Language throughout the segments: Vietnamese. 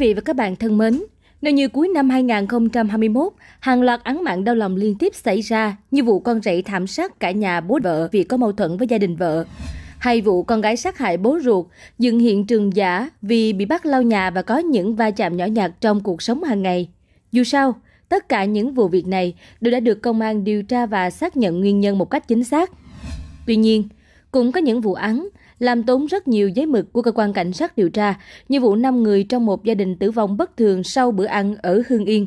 vị và các bạn thân mến, nếu như cuối năm 2021, hàng loạt án mạng đau lòng liên tiếp xảy ra như vụ con rể thảm sát cả nhà bố vợ vì có mâu thuẫn với gia đình vợ, hay vụ con gái sát hại bố ruột, dựng hiện trường giả vì bị bắt lau nhà và có những va chạm nhỏ nhặt trong cuộc sống hàng ngày. Dù sao, tất cả những vụ việc này đều đã được công an điều tra và xác nhận nguyên nhân một cách chính xác. Tuy nhiên, cũng có những vụ án làm tốn rất nhiều giấy mực của cơ quan cảnh sát điều tra như vụ 5 người trong một gia đình tử vong bất thường sau bữa ăn ở Hương Yên.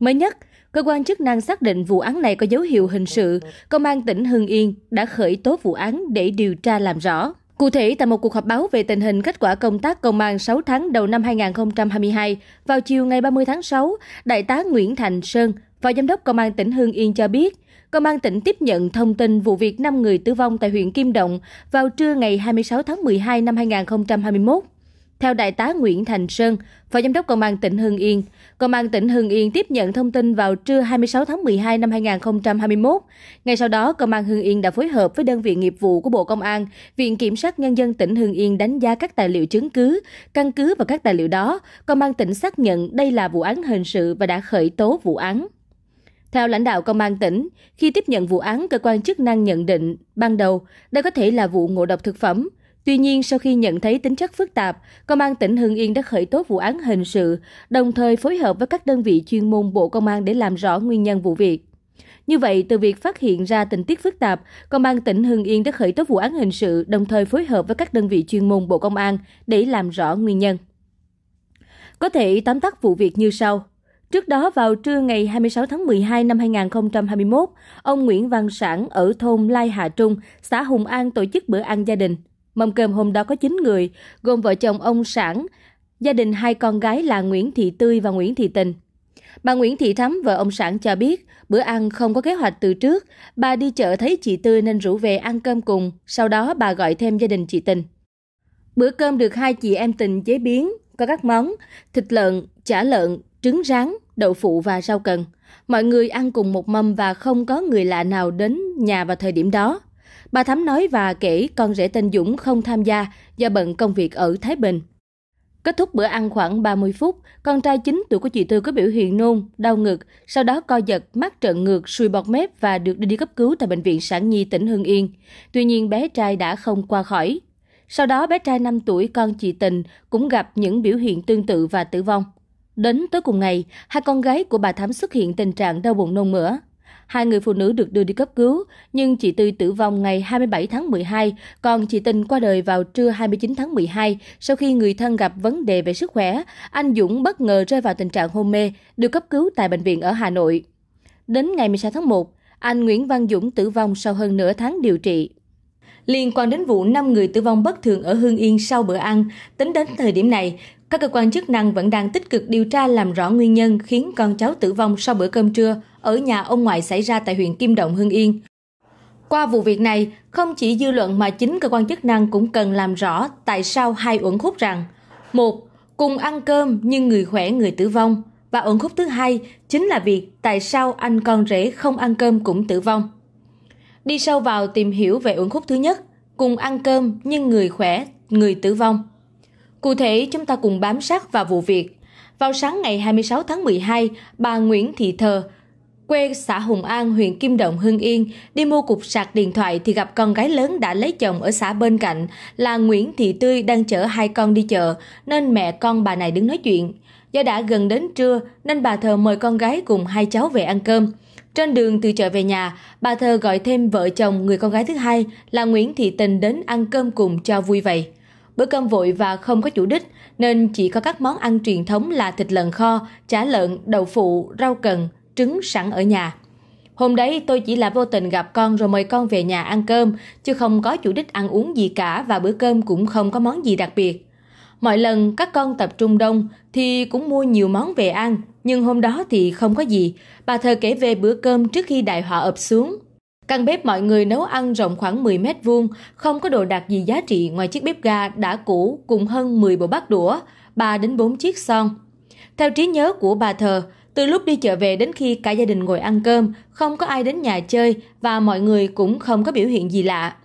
Mới nhất, cơ quan chức năng xác định vụ án này có dấu hiệu hình sự, công an tỉnh Hương Yên đã khởi tố vụ án để điều tra làm rõ. Cụ thể, tại một cuộc họp báo về tình hình kết quả công tác công an 6 tháng đầu năm 2022, vào chiều ngày 30 tháng 6, Đại tá Nguyễn Thành Sơn, Phó Giám đốc Công an tỉnh Hương Yên cho biết, Công an tỉnh tiếp nhận thông tin vụ việc 5 người tử vong tại huyện Kim Động vào trưa ngày 26 tháng 12 năm 2021. Theo Đại tá Nguyễn Thành Sơn, Phó Giám đốc Công an tỉnh Hưng Yên, Công an tỉnh Hưng Yên tiếp nhận thông tin vào trưa 26 tháng 12 năm 2021. Ngay sau đó, Công an Hưng Yên đã phối hợp với đơn vị nghiệp vụ của Bộ Công an, Viện Kiểm sát Nhân dân tỉnh Hưng Yên đánh giá các tài liệu chứng cứ, căn cứ và các tài liệu đó. Công an tỉnh xác nhận đây là vụ án hình sự và đã khởi tố vụ án. Theo lãnh đạo công an tỉnh, khi tiếp nhận vụ án, cơ quan chức năng nhận định ban đầu đây có thể là vụ ngộ độc thực phẩm. Tuy nhiên, sau khi nhận thấy tính chất phức tạp, Công an tỉnh Hưng Yên đã khởi tố vụ án hình sự, đồng thời phối hợp với các đơn vị chuyên môn Bộ Công an để làm rõ nguyên nhân vụ việc. Như vậy, từ việc phát hiện ra tình tiết phức tạp, Công an tỉnh Hưng Yên đã khởi tố vụ án hình sự, đồng thời phối hợp với các đơn vị chuyên môn Bộ Công an để làm rõ nguyên nhân. Có thể tóm tắt vụ việc như sau. Trước đó vào trưa ngày 26 tháng 12 năm 2021, ông Nguyễn Văn Sản ở thôn Lai Hà Trung, xã Hùng An tổ chức bữa ăn gia đình. Mâm cơm hôm đó có 9 người, gồm vợ chồng ông Sản, gia đình hai con gái là Nguyễn Thị Tươi và Nguyễn Thị Tình. Bà Nguyễn Thị Thắm vợ ông Sản cho biết, bữa ăn không có kế hoạch từ trước, bà đi chợ thấy chị Tươi nên rủ về ăn cơm cùng, sau đó bà gọi thêm gia đình chị Tình. Bữa cơm được hai chị em Tình chế biến, có các món thịt lợn, chả lợn, trứng rán, đậu phụ và rau cần. Mọi người ăn cùng một mâm và không có người lạ nào đến nhà vào thời điểm đó. Bà Thắm nói và kể con rể tên Dũng không tham gia do bận công việc ở Thái Bình. Kết thúc bữa ăn khoảng 30 phút, con trai chính tuổi của chị Tư có biểu hiện nôn, đau ngực, sau đó co giật, mắt trợn ngược, sùi bọt mép và được đưa đi cấp cứu tại Bệnh viện Sản Nhi tỉnh Hưng Yên. Tuy nhiên bé trai đã không qua khỏi. Sau đó bé trai 5 tuổi con chị Tình cũng gặp những biểu hiện tương tự và tử vong. Đến tối cùng ngày, hai con gái của bà Thám xuất hiện tình trạng đau bụng nôn mửa. Hai người phụ nữ được đưa đi cấp cứu, nhưng chị Tư tử vong ngày 27 tháng 12, còn chị Tình qua đời vào trưa 29 tháng 12 sau khi người thân gặp vấn đề về sức khỏe. Anh Dũng bất ngờ rơi vào tình trạng hôn mê, được cấp cứu tại bệnh viện ở Hà Nội. Đến ngày 16 tháng 1, anh Nguyễn Văn Dũng tử vong sau hơn nửa tháng điều trị. Liên quan đến vụ 5 người tử vong bất thường ở Hương Yên sau bữa ăn, tính đến thời điểm này, các cơ quan chức năng vẫn đang tích cực điều tra làm rõ nguyên nhân khiến con cháu tử vong sau bữa cơm trưa ở nhà ông ngoại xảy ra tại huyện Kim Động, Hương Yên. Qua vụ việc này, không chỉ dư luận mà chính cơ quan chức năng cũng cần làm rõ tại sao hai uẩn khúc rằng một Cùng ăn cơm nhưng người khỏe người tử vong. Và uẩn khúc thứ hai chính là việc tại sao anh con rể không ăn cơm cũng tử vong. Đi sâu vào tìm hiểu về uẩn khúc thứ nhất, cùng ăn cơm nhưng người khỏe, người tử vong. Cụ thể, chúng ta cùng bám sát vào vụ việc. Vào sáng ngày 26 tháng 12, bà Nguyễn Thị Thờ, quê xã Hùng An, huyện Kim Động, Hưng Yên, đi mua cục sạc điện thoại thì gặp con gái lớn đã lấy chồng ở xã bên cạnh là Nguyễn Thị Tươi đang chở hai con đi chợ, nên mẹ con bà này đứng nói chuyện. Do đã gần đến trưa nên bà Thờ mời con gái cùng hai cháu về ăn cơm. Trên đường từ chợ về nhà, bà Thơ gọi thêm vợ chồng người con gái thứ hai là Nguyễn Thị Tình đến ăn cơm cùng cho vui vậy. Bữa cơm vội và không có chủ đích nên chỉ có các món ăn truyền thống là thịt lợn kho, chả lợn, đậu phụ, rau cần, trứng sẵn ở nhà. Hôm đấy tôi chỉ là vô tình gặp con rồi mời con về nhà ăn cơm, chứ không có chủ đích ăn uống gì cả và bữa cơm cũng không có món gì đặc biệt. Mọi lần các con tập trung đông thì cũng mua nhiều món về ăn, nhưng hôm đó thì không có gì, bà thờ kể về bữa cơm trước khi đại họa ập xuống. Căn bếp mọi người nấu ăn rộng khoảng 10 mét vuông, không có đồ đạc gì giá trị ngoài chiếc bếp ga đã cũ cùng hơn 10 bộ bát đũa, 3 đến 4 chiếc son. Theo trí nhớ của bà thờ, từ lúc đi chợ về đến khi cả gia đình ngồi ăn cơm, không có ai đến nhà chơi và mọi người cũng không có biểu hiện gì lạ.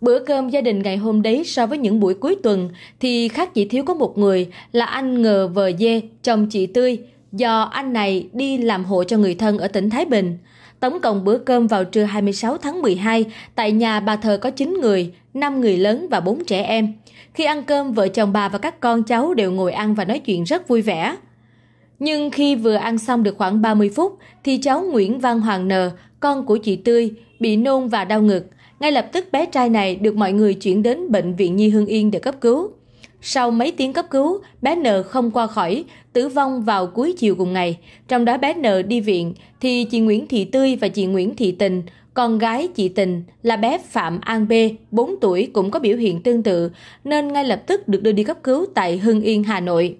Bữa cơm gia đình ngày hôm đấy so với những buổi cuối tuần thì khác chỉ thiếu có một người là anh ngờ vờ dê, chồng chị Tươi, do anh này đi làm hộ cho người thân ở tỉnh Thái Bình. Tổng cộng bữa cơm vào trưa 26 tháng 12 tại nhà bà thờ có 9 người, 5 người lớn và 4 trẻ em. Khi ăn cơm, vợ chồng bà và các con cháu đều ngồi ăn và nói chuyện rất vui vẻ. Nhưng khi vừa ăn xong được khoảng 30 phút thì cháu Nguyễn Văn Hoàng Nờ, con của chị Tươi, bị nôn và đau ngực. Ngay lập tức bé trai này được mọi người chuyển đến bệnh viện Nhi Hương Yên để cấp cứu. Sau mấy tiếng cấp cứu, bé N không qua khỏi, tử vong vào cuối chiều cùng ngày. Trong đó bé N đi viện thì chị Nguyễn Thị Tươi và chị Nguyễn Thị Tình, con gái chị Tình là bé Phạm An B, 4 tuổi cũng có biểu hiện tương tự nên ngay lập tức được đưa đi cấp cứu tại Hưng Yên, Hà Nội.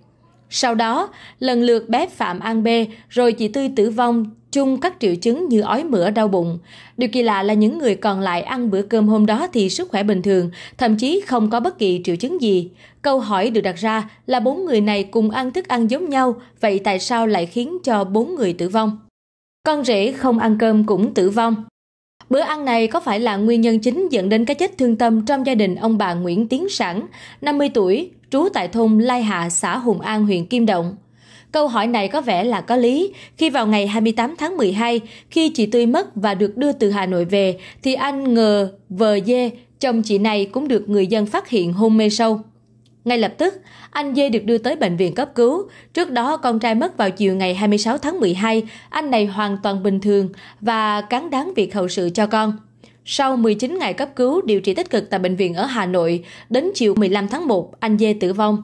Sau đó, lần lượt bé Phạm An B rồi chị Tư tử vong chung các triệu chứng như ói mửa đau bụng. Điều kỳ lạ là những người còn lại ăn bữa cơm hôm đó thì sức khỏe bình thường, thậm chí không có bất kỳ triệu chứng gì. Câu hỏi được đặt ra là bốn người này cùng ăn thức ăn giống nhau, vậy tại sao lại khiến cho bốn người tử vong? Con rể không ăn cơm cũng tử vong. Bữa ăn này có phải là nguyên nhân chính dẫn đến cái chết thương tâm trong gia đình ông bà Nguyễn Tiến Sản, 50 tuổi, trú tại thôn Lai Hạ, xã Hùng An, huyện Kim Động? Câu hỏi này có vẻ là có lý, khi vào ngày 28 tháng 12, khi chị Tươi mất và được đưa từ Hà Nội về, thì anh ngờ vờ dê, chồng chị này cũng được người dân phát hiện hôn mê sâu. Ngay lập tức, anh Dê được đưa tới bệnh viện cấp cứu. Trước đó, con trai mất vào chiều ngày 26 tháng 12. Anh này hoàn toàn bình thường và cán đáng việc hậu sự cho con. Sau 19 ngày cấp cứu điều trị tích cực tại bệnh viện ở Hà Nội, đến chiều 15 tháng 1, anh Dê tử vong.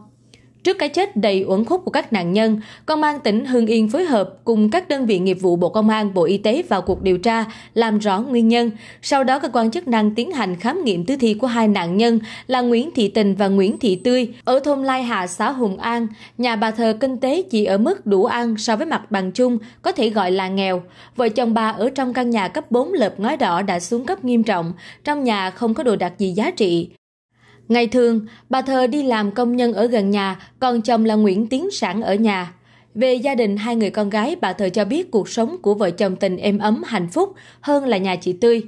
Trước cái chết đầy uẩn khúc của các nạn nhân, Công an tỉnh Hưng Yên phối hợp cùng các đơn vị nghiệp vụ Bộ Công an, Bộ Y tế vào cuộc điều tra, làm rõ nguyên nhân. Sau đó, cơ quan chức năng tiến hành khám nghiệm tử thi của hai nạn nhân là Nguyễn Thị Tình và Nguyễn Thị Tươi ở thôn Lai Hạ, xã Hùng An. Nhà bà thờ kinh tế chỉ ở mức đủ ăn so với mặt bằng chung, có thể gọi là nghèo. Vợ chồng bà ở trong căn nhà cấp 4 lợp ngói đỏ đã xuống cấp nghiêm trọng, trong nhà không có đồ đạc gì giá trị. Ngày thường, bà thờ đi làm công nhân ở gần nhà, còn chồng là Nguyễn Tiến Sản ở nhà. Về gia đình hai người con gái, bà thờ cho biết cuộc sống của vợ chồng tình êm ấm hạnh phúc hơn là nhà chị Tươi.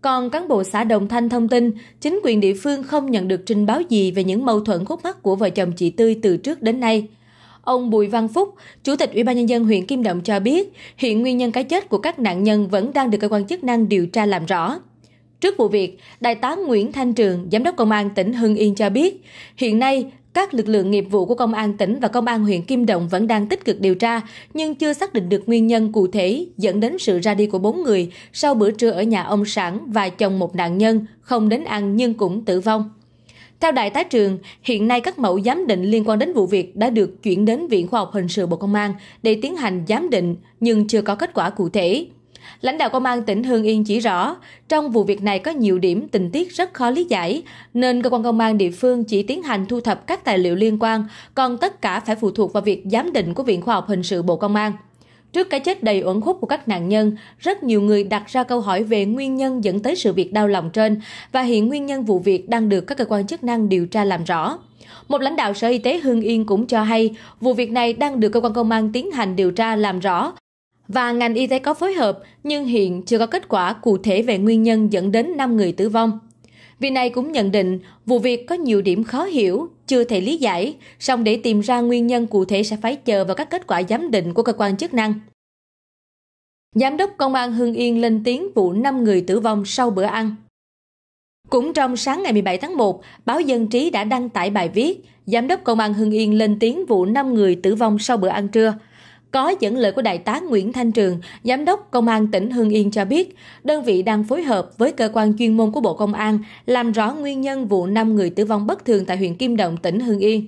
Còn cán bộ xã Đồng Thanh thông tin, chính quyền địa phương không nhận được trình báo gì về những mâu thuẫn khúc mắc của vợ chồng chị Tươi từ trước đến nay. Ông Bùi Văn Phúc, Chủ tịch Ủy ban nhân dân huyện Kim Động cho biết, hiện nguyên nhân cái chết của các nạn nhân vẫn đang được cơ quan chức năng điều tra làm rõ. Trước vụ việc, Đại tá Nguyễn Thanh Trường, Giám đốc Công an tỉnh Hưng Yên cho biết, hiện nay các lực lượng nghiệp vụ của Công an tỉnh và Công an huyện Kim Động vẫn đang tích cực điều tra, nhưng chưa xác định được nguyên nhân cụ thể dẫn đến sự ra đi của bốn người sau bữa trưa ở nhà ông Sản và chồng một nạn nhân không đến ăn nhưng cũng tử vong. Theo Đại tá Trường, hiện nay các mẫu giám định liên quan đến vụ việc đã được chuyển đến Viện Khoa học Hình sự Bộ Công an để tiến hành giám định nhưng chưa có kết quả cụ thể. Lãnh đạo công an tỉnh Hương Yên chỉ rõ, trong vụ việc này có nhiều điểm tình tiết rất khó lý giải, nên cơ quan công an địa phương chỉ tiến hành thu thập các tài liệu liên quan, còn tất cả phải phụ thuộc vào việc giám định của Viện Khoa học Hình sự Bộ Công an. Trước cái chết đầy uẩn khúc của các nạn nhân, rất nhiều người đặt ra câu hỏi về nguyên nhân dẫn tới sự việc đau lòng trên và hiện nguyên nhân vụ việc đang được các cơ quan chức năng điều tra làm rõ. Một lãnh đạo Sở Y tế Hưng Yên cũng cho hay, vụ việc này đang được cơ quan công an tiến hành điều tra làm rõ và ngành y tế có phối hợp nhưng hiện chưa có kết quả cụ thể về nguyên nhân dẫn đến 5 người tử vong. Vì này cũng nhận định vụ việc có nhiều điểm khó hiểu, chưa thể lý giải, song để tìm ra nguyên nhân cụ thể sẽ phải chờ vào các kết quả giám định của cơ quan chức năng. Giám đốc Công an Hưng Yên lên tiếng vụ 5 người tử vong sau bữa ăn. Cũng trong sáng ngày 17 tháng 1, báo Dân Trí đã đăng tải bài viết Giám đốc Công an Hưng Yên lên tiếng vụ 5 người tử vong sau bữa ăn trưa – có dẫn lời của Đại tá Nguyễn Thanh Trường, Giám đốc Công an tỉnh Hưng Yên cho biết, đơn vị đang phối hợp với cơ quan chuyên môn của Bộ Công an làm rõ nguyên nhân vụ 5 người tử vong bất thường tại huyện Kim Động, tỉnh Hưng Yên.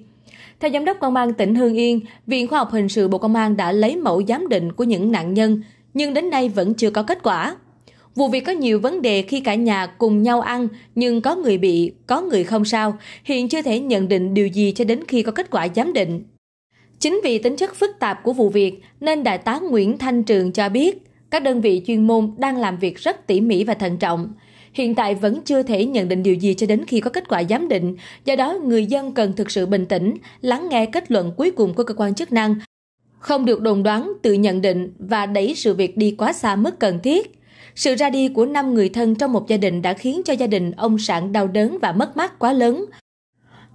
Theo Giám đốc Công an tỉnh Hưng Yên, Viện Khoa học Hình sự Bộ Công an đã lấy mẫu giám định của những nạn nhân, nhưng đến nay vẫn chưa có kết quả. Vụ việc có nhiều vấn đề khi cả nhà cùng nhau ăn, nhưng có người bị, có người không sao, hiện chưa thể nhận định điều gì cho đến khi có kết quả giám định. Chính vì tính chất phức tạp của vụ việc nên Đại tá Nguyễn Thanh Trường cho biết các đơn vị chuyên môn đang làm việc rất tỉ mỉ và thận trọng. Hiện tại vẫn chưa thể nhận định điều gì cho đến khi có kết quả giám định, do đó người dân cần thực sự bình tĩnh, lắng nghe kết luận cuối cùng của cơ quan chức năng, không được đồn đoán, tự nhận định và đẩy sự việc đi quá xa mức cần thiết. Sự ra đi của năm người thân trong một gia đình đã khiến cho gia đình ông Sản đau đớn và mất mát quá lớn,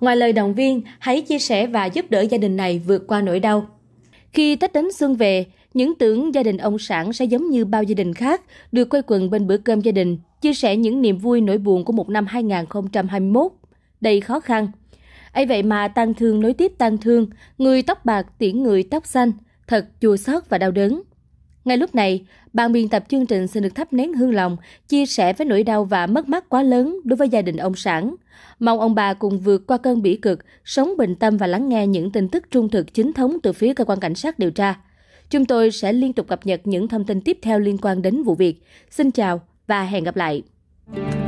Ngoài lời động viên, hãy chia sẻ và giúp đỡ gia đình này vượt qua nỗi đau. Khi Tết đến xuân về, những tưởng gia đình ông Sản sẽ giống như bao gia đình khác, được quây quần bên bữa cơm gia đình, chia sẻ những niềm vui nỗi buồn của một năm 2021, đầy khó khăn. ấy vậy mà tan thương nối tiếp tan thương, người tóc bạc tiễn người tóc xanh, thật chua xót và đau đớn. Ngay lúc này, bạn biên tập chương trình xin được thắp nén hương lòng, chia sẻ với nỗi đau và mất mát quá lớn đối với gia đình ông Sản. Mong ông bà cùng vượt qua cơn bỉ cực, sống bình tâm và lắng nghe những tin tức trung thực chính thống từ phía cơ quan cảnh sát điều tra. Chúng tôi sẽ liên tục cập nhật những thông tin tiếp theo liên quan đến vụ việc. Xin chào và hẹn gặp lại.